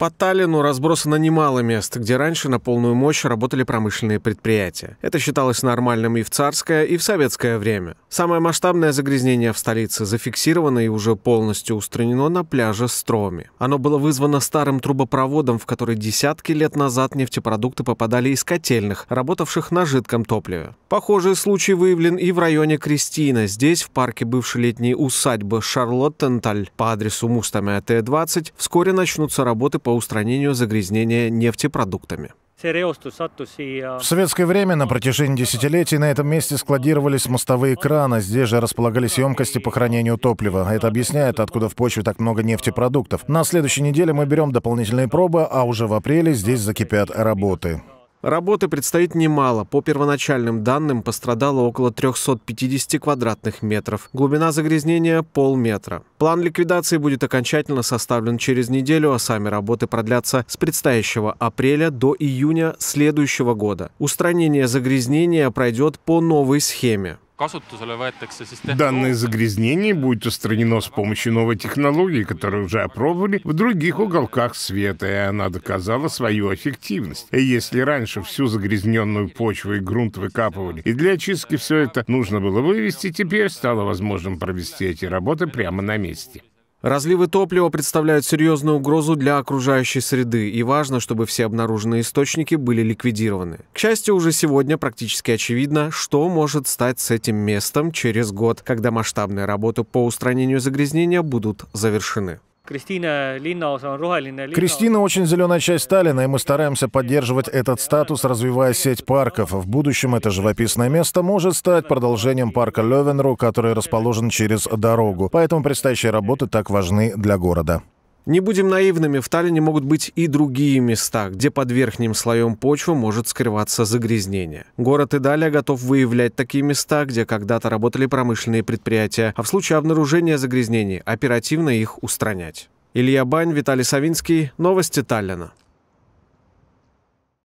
По Таллину разбросано немало мест, где раньше на полную мощь работали промышленные предприятия. Это считалось нормальным и в царское, и в советское время. Самое масштабное загрязнение в столице зафиксировано и уже полностью устранено на пляже Строми. Оно было вызвано старым трубопроводом, в который десятки лет назад нефтепродукты попадали из котельных, работавших на жидком топливе. Похожий случай выявлен и в районе Кристина. Здесь, в парке бывшей летней усадьбы Шарлоттенталь по адресу Мустамя Т-20, вскоре начнутся работы по по устранению загрязнения нефтепродуктами. В советское время на протяжении десятилетий на этом месте складировались мостовые краны, здесь же располагались емкости по хранению топлива. Это объясняет, откуда в почве так много нефтепродуктов. На следующей неделе мы берем дополнительные пробы, а уже в апреле здесь закипят работы. Работы предстоит немало. По первоначальным данным пострадало около 350 квадратных метров. Глубина загрязнения – полметра. План ликвидации будет окончательно составлен через неделю, а сами работы продлятся с предстоящего апреля до июня следующего года. Устранение загрязнения пройдет по новой схеме. Данное загрязнение будет устранено с помощью новой технологии, которую уже опробовали в других уголках света, и она доказала свою эффективность. И если раньше всю загрязненную почву и грунт выкапывали, и для очистки все это нужно было вывести, теперь стало возможным провести эти работы прямо на месте. Разливы топлива представляют серьезную угрозу для окружающей среды, и важно, чтобы все обнаруженные источники были ликвидированы. К счастью, уже сегодня практически очевидно, что может стать с этим местом через год, когда масштабные работы по устранению загрязнения будут завершены. Кристина очень зеленая часть Сталина, и мы стараемся поддерживать этот статус, развивая сеть парков. В будущем это живописное место может стать продолжением парка Левенру, который расположен через дорогу. Поэтому предстоящие работы так важны для города. Не будем наивными, в Таллине могут быть и другие места, где под верхним слоем почвы может скрываться загрязнение. Город и далее готов выявлять такие места, где когда-то работали промышленные предприятия, а в случае обнаружения загрязнений оперативно их устранять. Илья Бань, Виталий Савинский, Новости Таллина.